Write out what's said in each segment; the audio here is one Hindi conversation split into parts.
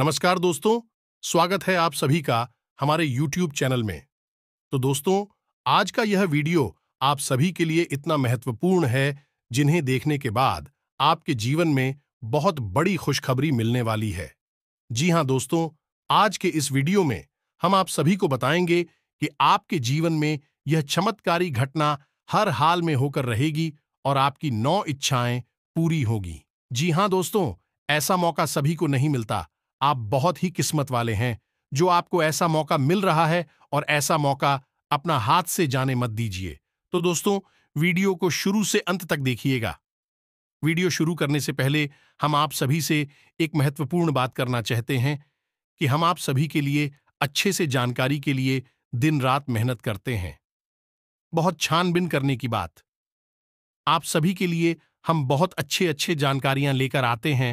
नमस्कार दोस्तों स्वागत है आप सभी का हमारे YouTube चैनल में तो दोस्तों आज का यह वीडियो आप सभी के लिए इतना महत्वपूर्ण है जिन्हें देखने के बाद आपके जीवन में बहुत बड़ी खुशखबरी मिलने वाली है जी हां दोस्तों आज के इस वीडियो में हम आप सभी को बताएंगे कि आपके जीवन में यह चमत्कारी घटना हर हाल में होकर रहेगी और आपकी नौ इच्छाएं पूरी होगी जी हां दोस्तों ऐसा मौका सभी को नहीं मिलता आप बहुत ही किस्मत वाले हैं जो आपको ऐसा मौका मिल रहा है और ऐसा मौका अपना हाथ से जाने मत दीजिए तो दोस्तों वीडियो को शुरू से अंत तक देखिएगा वीडियो शुरू करने से पहले हम आप सभी से एक महत्वपूर्ण बात करना चाहते हैं कि हम आप सभी के लिए अच्छे से जानकारी के लिए दिन रात मेहनत करते हैं बहुत छानबीन करने की बात आप सभी के लिए हम बहुत अच्छे अच्छे जानकारियां लेकर आते हैं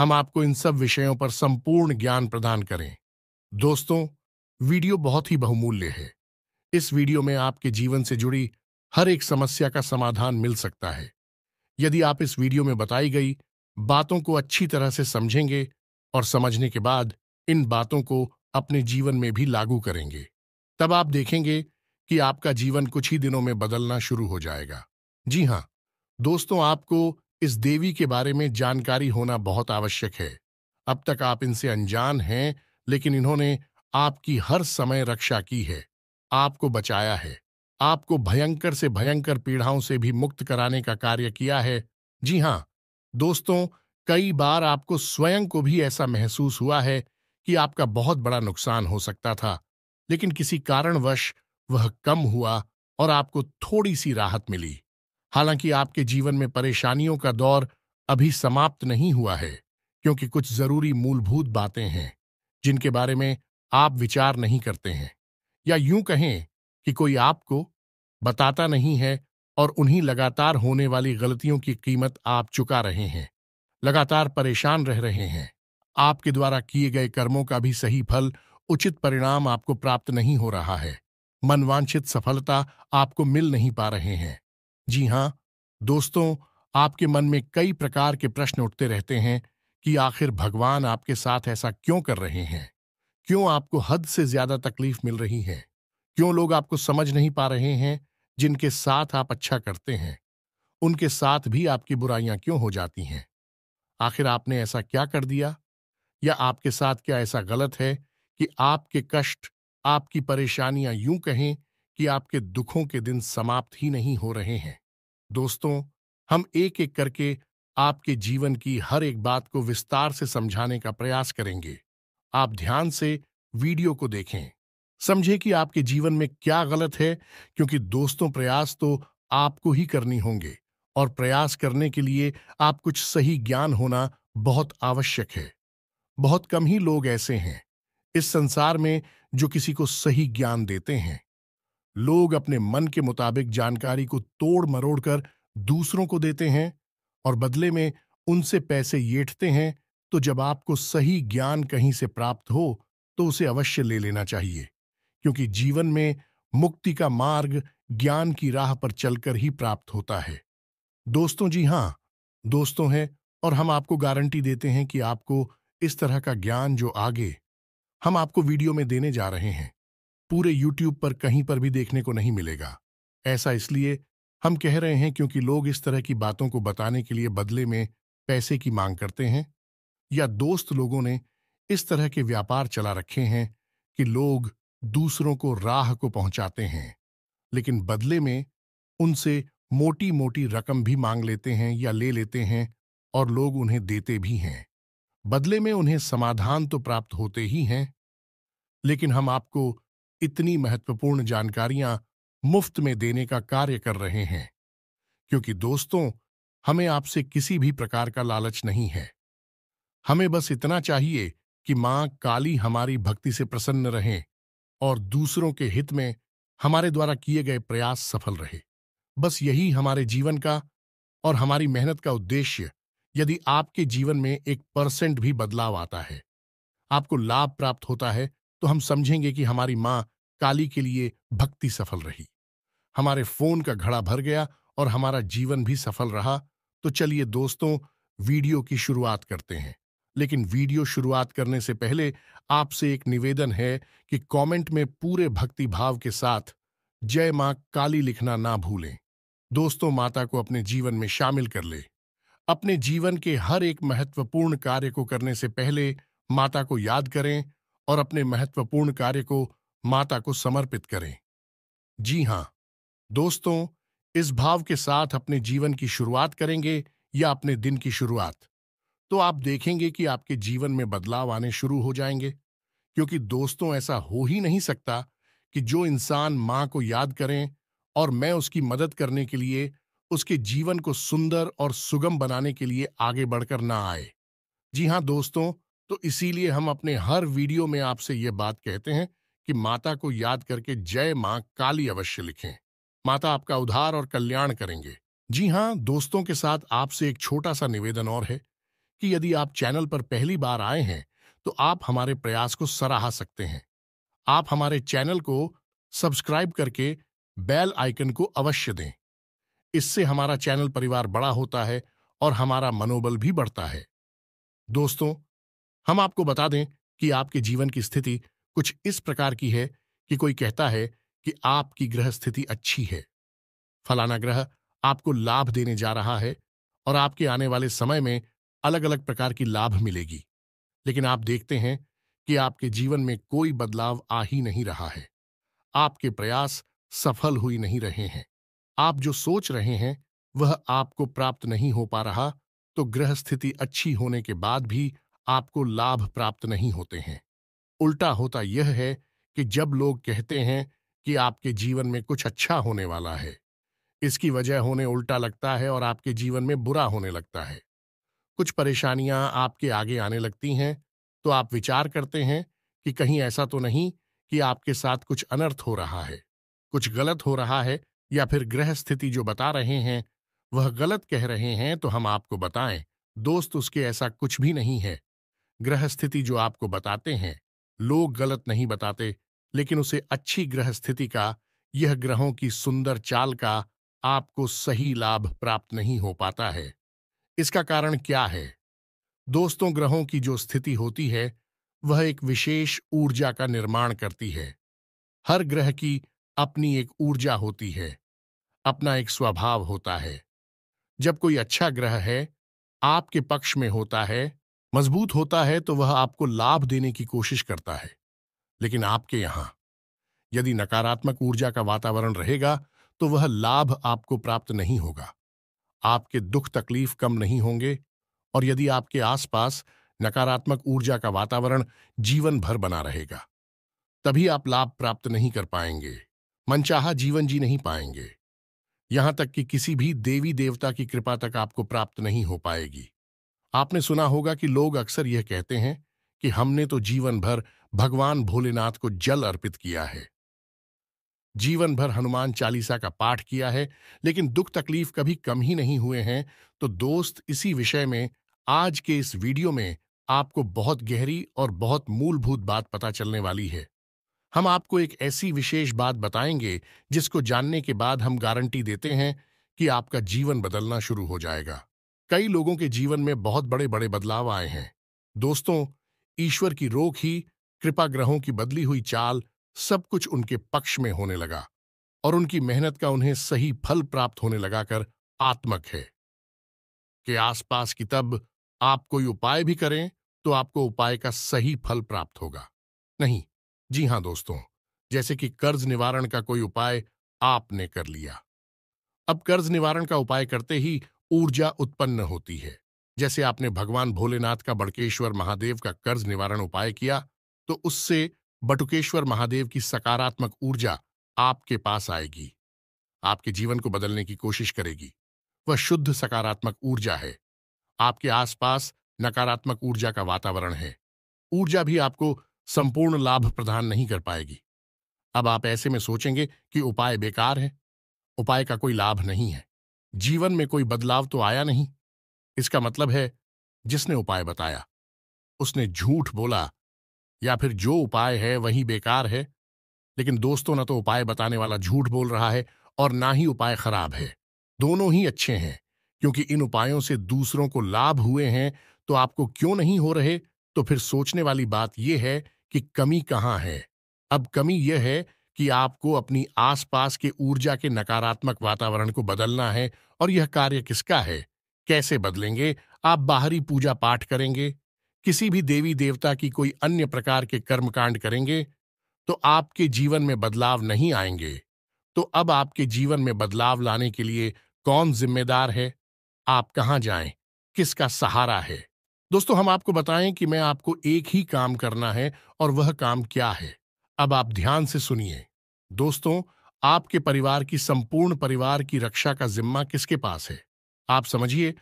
हम आपको इन सब विषयों पर संपूर्ण ज्ञान प्रदान करें दोस्तों वीडियो बहुत ही बहुमूल्य है इस वीडियो में आपके जीवन से जुड़ी हर एक समस्या का समाधान मिल सकता है यदि आप इस वीडियो में बताई गई बातों को अच्छी तरह से समझेंगे और समझने के बाद इन बातों को अपने जीवन में भी लागू करेंगे तब आप देखेंगे कि आपका जीवन कुछ ही दिनों में बदलना शुरू हो जाएगा जी हाँ दोस्तों आपको इस देवी के बारे में जानकारी होना बहुत आवश्यक है अब तक आप इनसे अनजान हैं लेकिन इन्होंने आपकी हर समय रक्षा की है आपको बचाया है आपको भयंकर से भयंकर पीड़ाओं से भी मुक्त कराने का कार्य किया है जी हाँ दोस्तों कई बार आपको स्वयं को भी ऐसा महसूस हुआ है कि आपका बहुत बड़ा नुकसान हो सकता था लेकिन किसी कारणवश वह कम हुआ और आपको थोड़ी सी राहत मिली हालांकि आपके जीवन में परेशानियों का दौर अभी समाप्त नहीं हुआ है क्योंकि कुछ जरूरी मूलभूत बातें हैं जिनके बारे में आप विचार नहीं करते हैं या यूं कहें कि कोई आपको बताता नहीं है और उन्हीं लगातार होने वाली गलतियों की कीमत आप चुका रहे हैं लगातार परेशान रह रहे हैं आपके द्वारा किए गए कर्मों का भी सही फल उचित परिणाम आपको प्राप्त नहीं हो रहा है मनवांछित सफलता आपको मिल नहीं पा रहे हैं जी हाँ दोस्तों आपके मन में कई प्रकार के प्रश्न उठते रहते हैं कि आखिर भगवान आपके साथ ऐसा क्यों कर रहे हैं क्यों आपको हद से ज्यादा तकलीफ मिल रही है क्यों लोग आपको समझ नहीं पा रहे हैं जिनके साथ आप अच्छा करते हैं उनके साथ भी आपकी बुराइयां क्यों हो जाती हैं आखिर आपने ऐसा क्या कर दिया या आपके साथ क्या ऐसा गलत है कि आपके कष्ट आपकी परेशानियां यूं कहें कि आपके दुखों के दिन समाप्त ही नहीं हो रहे हैं दोस्तों हम एक एक करके आपके जीवन की हर एक बात को विस्तार से समझाने का प्रयास करेंगे आप ध्यान से वीडियो को देखें समझें कि आपके जीवन में क्या गलत है क्योंकि दोस्तों प्रयास तो आपको ही करनी होंगे और प्रयास करने के लिए आप कुछ सही ज्ञान होना बहुत आवश्यक है बहुत कम ही लोग ऐसे हैं इस संसार में जो किसी को सही ज्ञान देते हैं लोग अपने मन के मुताबिक जानकारी को तोड़ मरोड़ कर दूसरों को देते हैं और बदले में उनसे पैसे येठते हैं तो जब आपको सही ज्ञान कहीं से प्राप्त हो तो उसे अवश्य ले लेना चाहिए क्योंकि जीवन में मुक्ति का मार्ग ज्ञान की राह पर चलकर ही प्राप्त होता है दोस्तों जी हाँ दोस्तों हैं और हम आपको गारंटी देते हैं कि आपको इस तरह का ज्ञान जो आगे हम आपको वीडियो में देने जा रहे हैं पूरे यूट्यूब पर कहीं पर भी देखने को नहीं मिलेगा ऐसा इसलिए हम कह रहे हैं क्योंकि लोग इस तरह की बातों को बताने के लिए बदले में पैसे की मांग करते हैं या दोस्त लोगों ने इस तरह के व्यापार चला रखे हैं कि लोग दूसरों को राह को पहुंचाते हैं लेकिन बदले में उनसे मोटी मोटी रकम भी मांग लेते हैं या ले लेते हैं और लोग उन्हें देते भी हैं बदले में उन्हें समाधान तो प्राप्त होते ही हैं लेकिन हम आपको इतनी महत्वपूर्ण जानकारियां मुफ्त में देने का कार्य कर रहे हैं क्योंकि दोस्तों हमें आपसे किसी भी प्रकार का लालच नहीं है हमें बस इतना चाहिए कि मां काली हमारी भक्ति से प्रसन्न रहें और दूसरों के हित में हमारे द्वारा किए गए प्रयास सफल रहे बस यही हमारे जीवन का और हमारी मेहनत का उद्देश्य यदि आपके जीवन में एक परसेंट भी बदलाव आता है आपको लाभ प्राप्त होता है तो हम समझेंगे कि हमारी माँ काली के लिए भक्ति सफल रही हमारे फोन का घड़ा भर गया और हमारा जीवन भी सफल रहा तो चलिए दोस्तों वीडियो की शुरुआत करते हैं लेकिन वीडियो शुरुआत करने से पहले आपसे एक निवेदन है कि कमेंट में पूरे भक्ति भाव के साथ जय मां काली लिखना ना भूलें दोस्तों माता को अपने जीवन में शामिल कर ले अपने जीवन के हर एक महत्वपूर्ण कार्य को करने से पहले माता को याद करें और अपने महत्वपूर्ण कार्य को माता को समर्पित करें जी हां दोस्तों इस भाव के साथ अपने जीवन की शुरुआत करेंगे या अपने दिन की शुरुआत तो आप देखेंगे कि आपके जीवन में बदलाव आने शुरू हो जाएंगे क्योंकि दोस्तों ऐसा हो ही नहीं सकता कि जो इंसान मां को याद करें और मैं उसकी मदद करने के लिए उसके जीवन को सुंदर और सुगम बनाने के लिए आगे बढ़कर ना आए जी हां दोस्तों तो इसीलिए हम अपने हर वीडियो में आपसे ये बात कहते हैं कि माता को याद करके जय मां काली अवश्य लिखें माता आपका उद्धार और कल्याण करेंगे जी हाँ दोस्तों के साथ आपसे एक छोटा सा निवेदन और है कि यदि आप चैनल पर पहली बार आए हैं तो आप हमारे प्रयास को सराहा सकते हैं आप हमारे चैनल को सब्सक्राइब करके बेल आइकन को अवश्य दें इससे हमारा चैनल परिवार बड़ा होता है और हमारा मनोबल भी बढ़ता है दोस्तों हम आपको बता दें कि आपके जीवन की स्थिति कुछ इस प्रकार की है कि कोई कहता है कि आपकी ग्रह स्थिति अच्छी है फलाना ग्रह आपको लाभ देने जा रहा है और आपके आने वाले समय में अलग अलग प्रकार की लाभ मिलेगी लेकिन आप देखते हैं कि आपके जीवन में कोई बदलाव आ ही नहीं रहा है आपके प्रयास सफल हुई नहीं रहे हैं आप जो सोच रहे हैं वह आपको प्राप्त नहीं हो पा रहा तो ग्रह स्थिति अच्छी होने के बाद भी आपको लाभ प्राप्त नहीं होते हैं उल्टा होता यह है कि जब लोग कहते हैं कि आपके जीवन में कुछ अच्छा होने वाला है इसकी वजह होने उल्टा लगता है और आपके जीवन में बुरा होने लगता है कुछ परेशानियां आपके आगे आने लगती हैं तो आप विचार करते हैं कि कहीं ऐसा तो नहीं कि आपके साथ कुछ अनर्थ हो रहा है कुछ गलत हो रहा है या फिर ग्रह स्थिति जो बता रहे हैं वह गलत कह रहे हैं तो हम आपको बताएं दोस्त उसके ऐसा कुछ भी नहीं है ग्रह स्थिति जो आपको बताते हैं लोग गलत नहीं बताते लेकिन उसे अच्छी ग्रह स्थिति का यह ग्रहों की सुंदर चाल का आपको सही लाभ प्राप्त नहीं हो पाता है इसका कारण क्या है दोस्तों ग्रहों की जो स्थिति होती है वह एक विशेष ऊर्जा का निर्माण करती है हर ग्रह की अपनी एक ऊर्जा होती है अपना एक स्वभाव होता है जब कोई अच्छा ग्रह है आपके पक्ष में होता है मजबूत होता है तो वह आपको लाभ देने की कोशिश करता है लेकिन आपके यहां यदि नकारात्मक ऊर्जा का वातावरण रहेगा तो वह लाभ आपको प्राप्त नहीं होगा आपके दुख तकलीफ कम नहीं होंगे और यदि आपके आसपास नकारात्मक ऊर्जा का वातावरण जीवन भर बना रहेगा तभी आप लाभ प्राप्त नहीं कर पाएंगे मनचाहा जीवन जी नहीं पाएंगे यहां तक कि किसी भी देवी देवता की कृपा तक आपको प्राप्त नहीं हो पाएगी आपने सुना होगा कि लोग अक्सर यह कहते हैं कि हमने तो जीवन भर भगवान भोलेनाथ को जल अर्पित किया है जीवन भर हनुमान चालीसा का पाठ किया है लेकिन दुख तकलीफ कभी कम ही नहीं हुए हैं तो दोस्त इसी विषय में आज के इस वीडियो में आपको बहुत गहरी और बहुत मूलभूत बात पता चलने वाली है हम आपको एक ऐसी विशेष बात बताएंगे जिसको जानने के बाद हम गारंटी देते हैं कि आपका जीवन बदलना शुरू हो जाएगा कई लोगों के जीवन में बहुत बड़े बड़े बदलाव आए हैं दोस्तों ईश्वर की रोक ही कृपा ग्रहों की बदली हुई चाल सब कुछ उनके पक्ष में होने लगा और उनकी मेहनत का उन्हें सही फल प्राप्त होने लगा कर आत्मक है के आसपास की तब आप कोई उपाय भी करें तो आपको उपाय का सही फल प्राप्त होगा नहीं जी हां दोस्तों जैसे कि कर्ज निवारण का कोई उपाय आपने कर लिया अब कर्ज निवारण का उपाय करते ही ऊर्जा उत्पन्न होती है जैसे आपने भगवान भोलेनाथ का बड़केश्वर महादेव का कर्ज निवारण उपाय किया तो उससे बटुकेश्वर महादेव की सकारात्मक ऊर्जा आपके पास आएगी आपके जीवन को बदलने की कोशिश करेगी वह शुद्ध सकारात्मक ऊर्जा है आपके आसपास नकारात्मक ऊर्जा का वातावरण है ऊर्जा भी आपको संपूर्ण लाभ प्रदान नहीं कर पाएगी अब आप ऐसे में सोचेंगे कि उपाय बेकार है उपाय का कोई लाभ नहीं है जीवन में कोई बदलाव तो आया नहीं इसका मतलब है जिसने उपाय बताया उसने झूठ बोला या फिर जो उपाय है वही बेकार है लेकिन दोस्तों ना तो उपाय बताने वाला झूठ बोल रहा है और ना ही उपाय खराब है दोनों ही अच्छे हैं क्योंकि इन उपायों से दूसरों को लाभ हुए हैं तो आपको क्यों नहीं हो रहे तो फिर सोचने वाली बात यह है कि कमी कहां है अब कमी यह है कि आपको अपनी आसपास के ऊर्जा के नकारात्मक वातावरण को बदलना है और यह कार्य किसका है कैसे बदलेंगे आप बाहरी पूजा पाठ करेंगे किसी भी देवी देवता की कोई अन्य प्रकार के कर्मकांड करेंगे तो आपके जीवन में बदलाव नहीं आएंगे तो अब आपके जीवन में बदलाव लाने के लिए कौन जिम्मेदार है आप कहाँ जाएं किसका सहारा है दोस्तों हम आपको बताएं कि मैं आपको एक ही काम करना है और वह काम क्या है अब आप ध्यान से सुनिए दोस्तों आपके परिवार की संपूर्ण परिवार की रक्षा का जिम्मा किसके पास है आप समझिए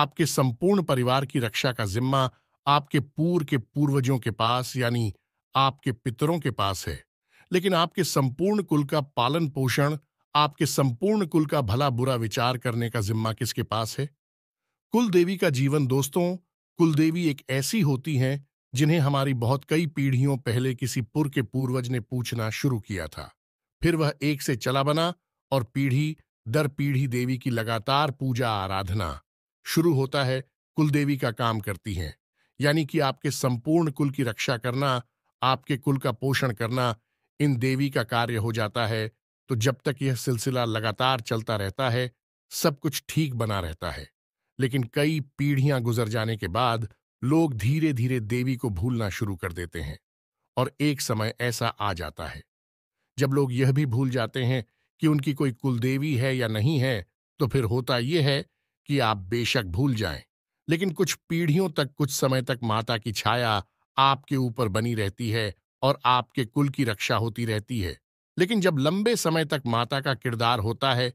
आपके संपूर्ण परिवार की रक्षा का जिम्मा आपके पूर्व के पूर्वजों के पास यानी आपके पितरों के पास है लेकिन आपके संपूर्ण कुल का पालन पोषण आपके संपूर्ण कुल का भला बुरा विचार करने का जिम्मा किसके पास है कुल देवी का जीवन दोस्तों कुलदेवी एक ऐसी होती हैं जिन्हें हमारी बहुत कई पीढ़ियों पहले किसी पुर के पूर्वज ने पूछना शुरू किया था फिर वह एक से चला बना और पीढ़ी दर पीढ़ी देवी की लगातार पूजा आराधना शुरू होता है कुलदेवी का काम करती हैं यानी कि आपके संपूर्ण कुल की रक्षा करना आपके कुल का पोषण करना इन देवी का कार्य हो जाता है तो जब तक यह सिलसिला लगातार चलता रहता है सब कुछ ठीक बना रहता है लेकिन कई पीढ़ियां गुजर जाने के बाद लोग धीरे धीरे देवी को भूलना शुरू कर देते हैं और एक समय ऐसा आ जाता है जब लोग यह भी भूल जाते हैं कि उनकी कोई कुलदेवी है या नहीं है तो फिर होता यह है कि आप बेशक भूल जाएं लेकिन कुछ पीढ़ियों तक कुछ समय तक माता की छाया आपके ऊपर बनी रहती है और आपके कुल की रक्षा होती रहती है लेकिन जब लंबे समय तक माता का किरदार होता है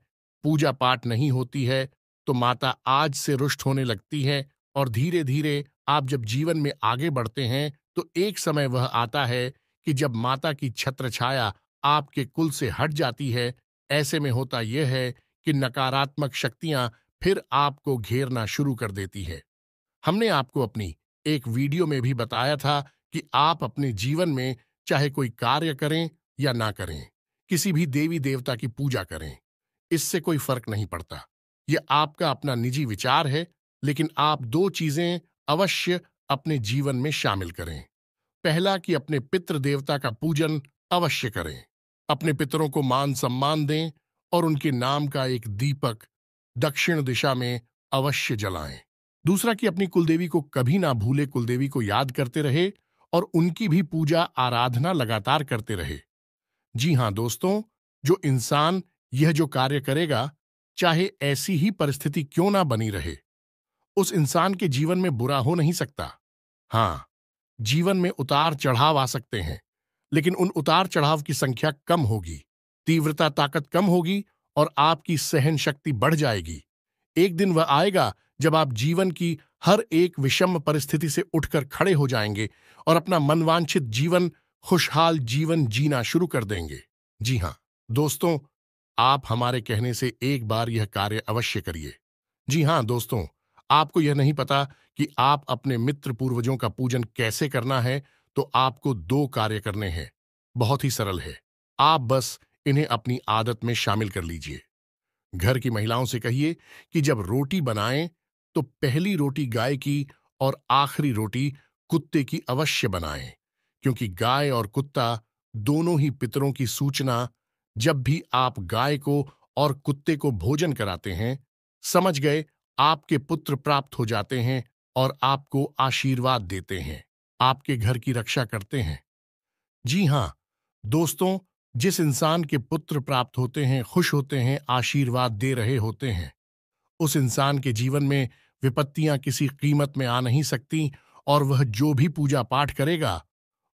पूजा पाठ नहीं होती है तो माता आज से रुष्ट होने लगती है और धीरे धीरे आप जब जीवन में आगे बढ़ते हैं तो एक समय वह आता है कि जब माता की छत्र छाया आपके कुल से हट जाती है ऐसे में होता यह है कि नकारात्मक शक्तियां फिर आपको घेरना शुरू कर देती है हमने आपको अपनी एक वीडियो में भी बताया था कि आप अपने जीवन में चाहे कोई कार्य करें या ना करें किसी भी देवी देवता की पूजा करें इससे कोई फर्क नहीं पड़ता यह आपका अपना निजी विचार है लेकिन आप दो चीजें अवश्य अपने जीवन में शामिल करें पहला कि अपने पितृ देवता का पूजन अवश्य करें अपने पितरों को मान सम्मान दें और उनके नाम का एक दीपक दक्षिण दिशा में अवश्य जलाएं दूसरा कि अपनी कुलदेवी को कभी ना भूले कुलदेवी को याद करते रहे और उनकी भी पूजा आराधना लगातार करते रहे जी हां दोस्तों जो इंसान यह जो कार्य करेगा चाहे ऐसी ही परिस्थिति क्यों ना बनी रहे उस इंसान के जीवन में बुरा हो नहीं सकता हां जीवन में उतार चढ़ाव आ सकते हैं लेकिन उन उतार चढ़ाव की संख्या कम होगी तीव्रता ताकत कम होगी और आपकी सहन शक्ति बढ़ जाएगी एक दिन वह आएगा जब आप जीवन की हर एक विषम परिस्थिति से उठकर खड़े हो जाएंगे और अपना मनवांछित जीवन खुशहाल जीवन जीना शुरू कर देंगे जी हाँ दोस्तों आप हमारे कहने से एक बार यह कार्य अवश्य करिए जी हां दोस्तों आपको यह नहीं पता कि आप अपने मित्र पूर्वजों का पूजन कैसे करना है तो आपको दो कार्य करने हैं बहुत ही सरल है आप बस इन्हें अपनी आदत में शामिल कर लीजिए घर की महिलाओं से कहिए कि जब रोटी बनाएं तो पहली रोटी गाय की और आखिरी रोटी कुत्ते की अवश्य बनाएं क्योंकि गाय और कुत्ता दोनों ही पितरों की सूचना जब भी आप गाय को और कुत्ते को भोजन कराते हैं समझ गए आपके पुत्र प्राप्त हो जाते हैं और आपको आशीर्वाद देते हैं आपके घर की रक्षा करते हैं जी हां दोस्तों जिस इंसान के पुत्र प्राप्त होते हैं खुश होते हैं आशीर्वाद दे रहे होते हैं उस इंसान के जीवन में विपत्तियां किसी कीमत में आ नहीं सकती और वह जो भी पूजा पाठ करेगा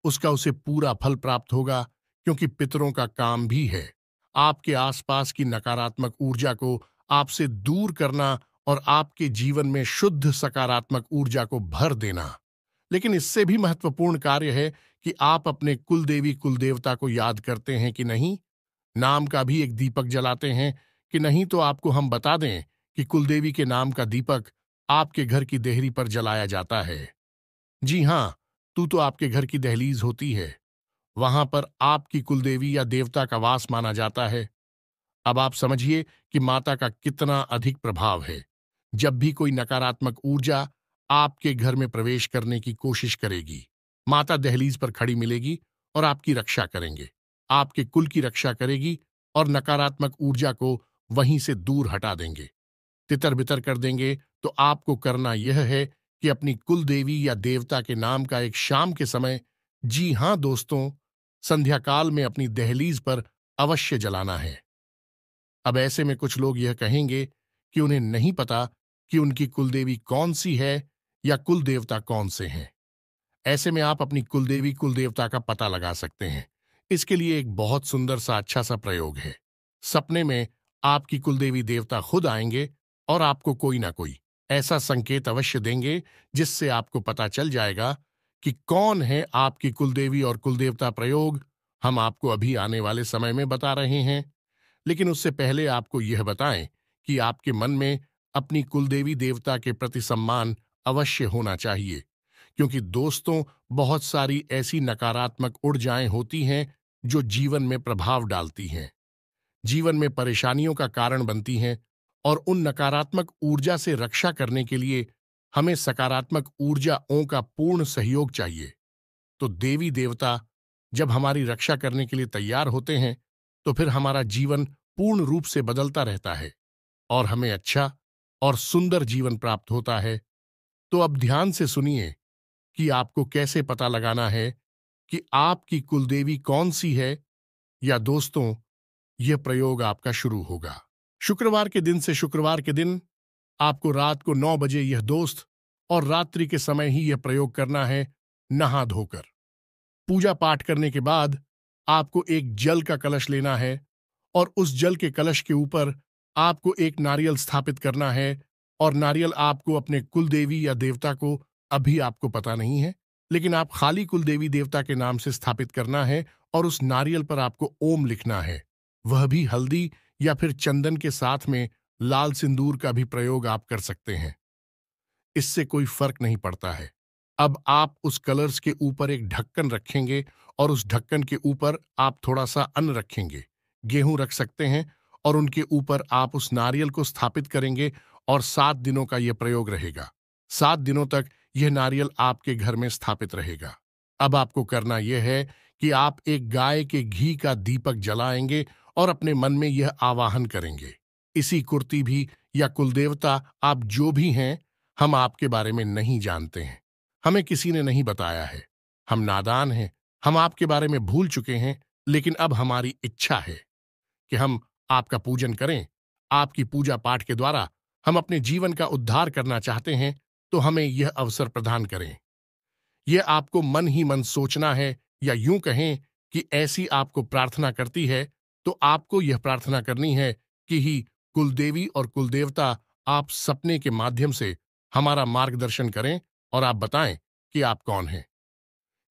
उसका उसे पूरा फल प्राप्त होगा क्योंकि पितरों का काम भी है आपके आसपास की नकारात्मक ऊर्जा को आपसे दूर करना और आपके जीवन में शुद्ध सकारात्मक ऊर्जा को भर देना लेकिन इससे भी महत्वपूर्ण कार्य है कि आप अपने कुलदेवी कुलदेवता को याद करते हैं कि नहीं नाम का भी एक दीपक जलाते हैं कि नहीं तो आपको हम बता दें कि कुलदेवी के नाम का दीपक आपके घर की देहरी पर जलाया जाता है जी हां तू तो आपके घर की दहलीज होती है वहां पर आपकी कुलदेवी या देवता का वास माना जाता है अब आप समझिए कि माता का कितना अधिक प्रभाव है जब भी कोई नकारात्मक ऊर्जा आपके घर में प्रवेश करने की कोशिश करेगी माता दहलीज पर खड़ी मिलेगी और आपकी रक्षा करेंगे आपके कुल की रक्षा करेगी और नकारात्मक ऊर्जा को वहीं से दूर हटा देंगे तितर बितर कर देंगे तो आपको करना यह है कि अपनी कुल देवी या देवता के नाम का एक शाम के समय जी हां दोस्तों संध्या काल में अपनी दहलीज पर अवश्य जलाना है अब ऐसे में कुछ लोग यह कहेंगे कि उन्हें नहीं पता कि उनकी कुलदेवी कौन सी है या कुल देवता कौन से हैं ऐसे में आप अपनी कुलदेवी कुल देवता का पता लगा सकते हैं इसके लिए एक बहुत सुंदर सा अच्छा सा प्रयोग है सपने में आपकी कुलदेवी देवता खुद आएंगे और आपको कोई ना कोई ऐसा संकेत अवश्य देंगे जिससे आपको पता चल जाएगा कि कौन है आपकी कुलदेवी और कुलदेवता प्रयोग हम आपको अभी आने वाले समय में बता रहे हैं लेकिन उससे पहले आपको यह बताएं कि आपके मन में अपनी कुलदेवी देवता के प्रति सम्मान अवश्य होना चाहिए क्योंकि दोस्तों बहुत सारी ऐसी नकारात्मक ऊर्जाएं होती हैं जो जीवन में प्रभाव डालती हैं जीवन में परेशानियों का कारण बनती हैं और उन नकारात्मक ऊर्जा से रक्षा करने के लिए हमें सकारात्मक ऊर्जाओं का पूर्ण सहयोग चाहिए तो देवी देवता जब हमारी रक्षा करने के लिए तैयार होते हैं तो फिर हमारा जीवन पूर्ण रूप से बदलता रहता है और हमें अच्छा और सुंदर जीवन प्राप्त होता है तो अब ध्यान से सुनिए कि आपको कैसे पता लगाना है कि आपकी कुलदेवी कौन सी है या दोस्तों यह प्रयोग आपका शुरू होगा शुक्रवार के दिन से शुक्रवार के दिन आपको रात को नौ बजे यह दोस्त और रात्रि के समय ही यह प्रयोग करना है नहा धोकर पूजा पाठ करने के बाद आपको एक जल का कलश लेना है और उस जल के कलश के ऊपर आपको एक नारियल स्थापित करना है और नारियल आपको अपने कुल देवी या देवता को अभी आपको पता नहीं है लेकिन आप खाली कुल देवी देवता के नाम से स्थापित करना है और उस नारियल पर आपको ओम लिखना है वह भी हल्दी या फिर चंदन के साथ में लाल सिंदूर का भी प्रयोग आप कर सकते हैं इससे कोई फर्क नहीं पड़ता है अब आप उस कलर्स के ऊपर एक ढक्कन रखेंगे और उस ढक्कन के ऊपर आप थोड़ा सा अन्न रखेंगे गेहूं रख सकते हैं और उनके ऊपर आप उस नारियल को स्थापित करेंगे और सात दिनों का यह प्रयोग रहेगा सात दिनों तक यह नारियल आपके घर में स्थापित रहेगा अब आपको करना यह है कि आप एक गाय के घी का दीपक जलाएंगे और अपने मन में यह आवाहन करेंगे इसी कुर्ती भी या कुलदेवता आप जो भी हैं हम आपके बारे में नहीं जानते हैं हमें किसी ने नहीं बताया है हम नादान हैं हम आपके बारे में भूल चुके हैं लेकिन अब हमारी इच्छा है कि हम आपका पूजन करें आपकी पूजा पाठ के द्वारा हम अपने जीवन का उद्धार करना चाहते हैं तो हमें यह अवसर प्रदान करें यह आपको मन ही मन सोचना है या यूं कहें कि ऐसी आपको प्रार्थना करती है तो आपको यह प्रार्थना करनी है कि ही कुलदेवी और कुलदेवता आप सपने के माध्यम से हमारा मार्गदर्शन करें और आप बताएं कि आप कौन हैं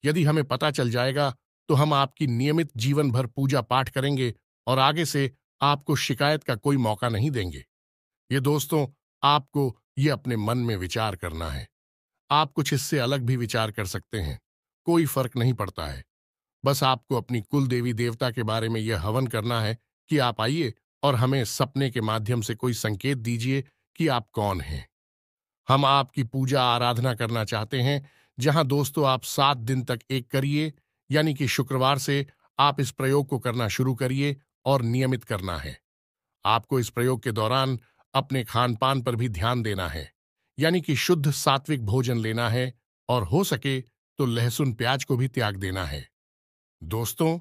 यदि हमें पता चल जाएगा तो हम आपकी नियमित जीवन भर पूजा पाठ करेंगे और आगे से आपको शिकायत का कोई मौका नहीं देंगे ये दोस्तों आपको ये अपने मन में विचार करना है आप कुछ इससे अलग भी विचार कर सकते हैं कोई फर्क नहीं पड़ता है बस आपको अपनी कुल देवी देवता के बारे में यह हवन करना है कि आप आइए और हमें सपने के माध्यम से कोई संकेत दीजिए कि आप कौन हैं हम आपकी पूजा आराधना करना चाहते हैं जहां दोस्तों आप सात दिन तक एक करिए यानी कि शुक्रवार से आप इस प्रयोग को करना शुरू करिए और नियमित करना है आपको इस प्रयोग के दौरान अपने खान पान पर भी ध्यान देना है यानी कि शुद्ध सात्विक भोजन लेना है और हो सके तो लहसुन प्याज को भी त्याग देना है दोस्तों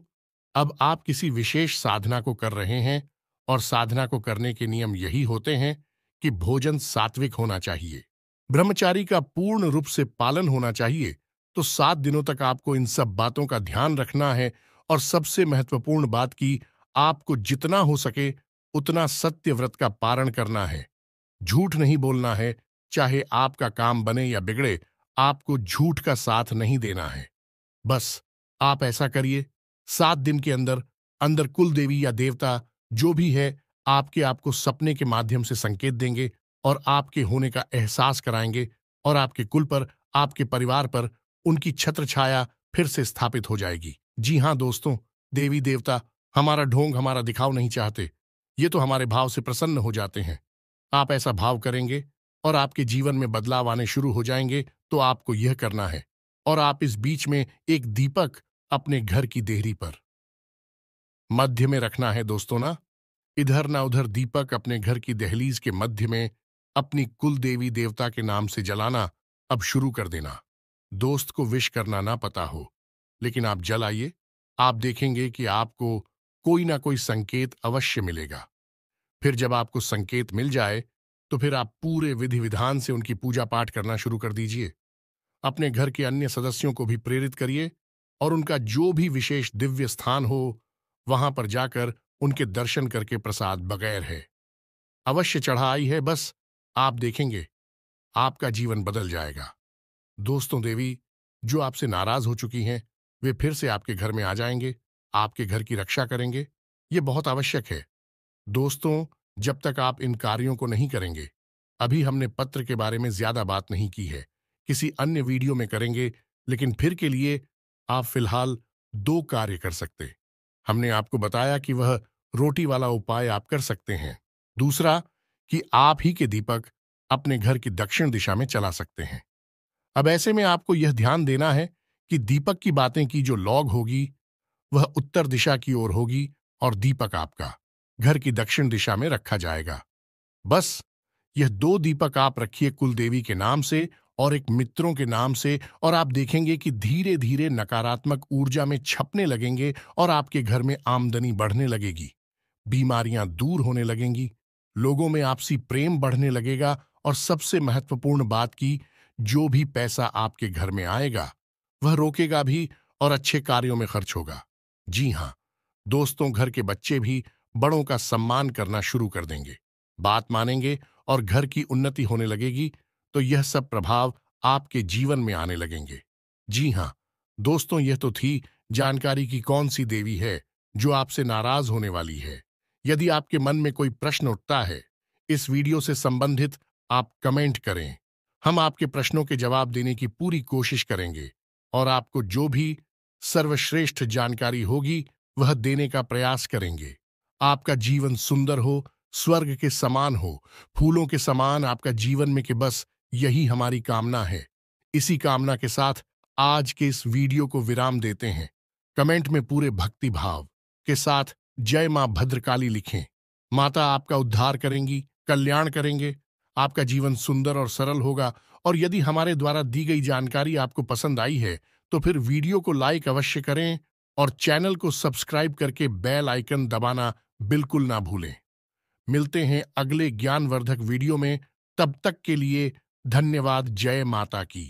अब आप किसी विशेष साधना को कर रहे हैं और साधना को करने के नियम यही होते हैं कि भोजन सात्विक होना चाहिए ब्रह्मचारी का पूर्ण रूप से पालन होना चाहिए तो सात दिनों तक आपको इन सब बातों का ध्यान रखना है और सबसे महत्वपूर्ण बात की आपको जितना हो सके उतना सत्य व्रत का पारण करना है झूठ नहीं बोलना है चाहे आपका काम बने या बिगड़े आपको झूठ का साथ नहीं देना है बस आप ऐसा करिए सात दिन के अंदर अंदर कुल देवी या देवता जो भी है आपके आपको सपने के माध्यम से संकेत देंगे और आपके होने का एहसास कराएंगे और आपके कुल पर आपके परिवार पर उनकी छत्र छाया फिर से स्थापित हो जाएगी जी हाँ दोस्तों देवी देवता हमारा ढोंग हमारा दिखाव नहीं चाहते ये तो हमारे भाव से प्रसन्न हो जाते हैं आप ऐसा भाव करेंगे और आपके जीवन में बदलाव आने शुरू हो जाएंगे तो आपको यह करना है और आप इस बीच में एक दीपक अपने घर की देहरी पर मध्य में रखना है दोस्तों ना इधर ना उधर दीपक अपने घर की दहलीज के मध्य में अपनी कुल देवी देवता के नाम से जलाना अब शुरू कर देना दोस्त को विश करना ना पता हो लेकिन आप जलाइए आप देखेंगे कि आपको कोई ना कोई संकेत अवश्य मिलेगा फिर जब आपको संकेत मिल जाए तो फिर आप पूरे विधि विधान से उनकी पूजा पाठ करना शुरू कर दीजिए अपने घर के अन्य सदस्यों को भी प्रेरित करिए और उनका जो भी विशेष दिव्य स्थान हो वहां पर जाकर उनके दर्शन करके प्रसाद बगैर है अवश्य चढ़ा आई है बस आप देखेंगे आपका जीवन बदल जाएगा दोस्तों देवी जो आपसे नाराज हो चुकी हैं वे फिर से आपके घर में आ जाएंगे आपके घर की रक्षा करेंगे ये बहुत आवश्यक है दोस्तों जब तक आप इन कार्यों को नहीं करेंगे अभी हमने पत्र के बारे में ज्यादा बात नहीं की है किसी अन्य वीडियो में करेंगे लेकिन फिर के लिए आप फिलहाल दो कार्य कर सकते हमने आपको बताया कि वह रोटी वाला उपाय आप कर सकते हैं दूसरा कि आप ही के दीपक अपने घर की दक्षिण दिशा में चला सकते हैं अब ऐसे में आपको यह ध्यान देना है कि दीपक की बातें की जो लॉग होगी वह उत्तर दिशा की ओर होगी और दीपक आपका घर की दक्षिण दिशा में रखा जाएगा बस यह दो दीपक आप रखिए कुलदेवी के नाम से और एक मित्रों के नाम से और आप देखेंगे कि धीरे धीरे नकारात्मक ऊर्जा में छपने लगेंगे और आपके घर में आमदनी बढ़ने लगेगी बीमारियां दूर होने लगेंगी लोगों में आपसी प्रेम बढ़ने लगेगा और सबसे महत्वपूर्ण बात की जो भी पैसा आपके घर में आएगा वह रोकेगा भी और अच्छे कार्यों में खर्च होगा जी हां दोस्तों घर के बच्चे भी बड़ों का सम्मान करना शुरू कर देंगे बात मानेंगे और घर की उन्नति होने लगेगी तो यह सब प्रभाव आपके जीवन में आने लगेंगे जी हां दोस्तों यह तो थी जानकारी की कौन सी देवी है जो आपसे नाराज होने वाली है यदि आपके मन में कोई प्रश्न उठता है इस वीडियो से संबंधित आप कमेंट करें हम आपके प्रश्नों के जवाब देने की पूरी कोशिश करेंगे और आपको जो भी सर्वश्रेष्ठ जानकारी होगी वह देने का प्रयास करेंगे आपका जीवन सुंदर हो स्वर्ग के समान हो फूलों के समान आपका जीवन में के बस यही हमारी कामना है इसी कामना के साथ आज के इस वीडियो को विराम देते हैं कमेंट में पूरे भक्ति भाव के साथ जय मां भद्रकाली लिखें माता आपका उद्धार करेंगी कल्याण करेंगे आपका जीवन सुंदर और सरल होगा और यदि हमारे द्वारा दी गई जानकारी आपको पसंद आई है तो फिर वीडियो को लाइक अवश्य करें और चैनल को सब्सक्राइब करके बेल आइकन दबाना बिल्कुल ना भूलें मिलते हैं अगले ज्ञानवर्धक वीडियो में तब तक के लिए धन्यवाद जय माता की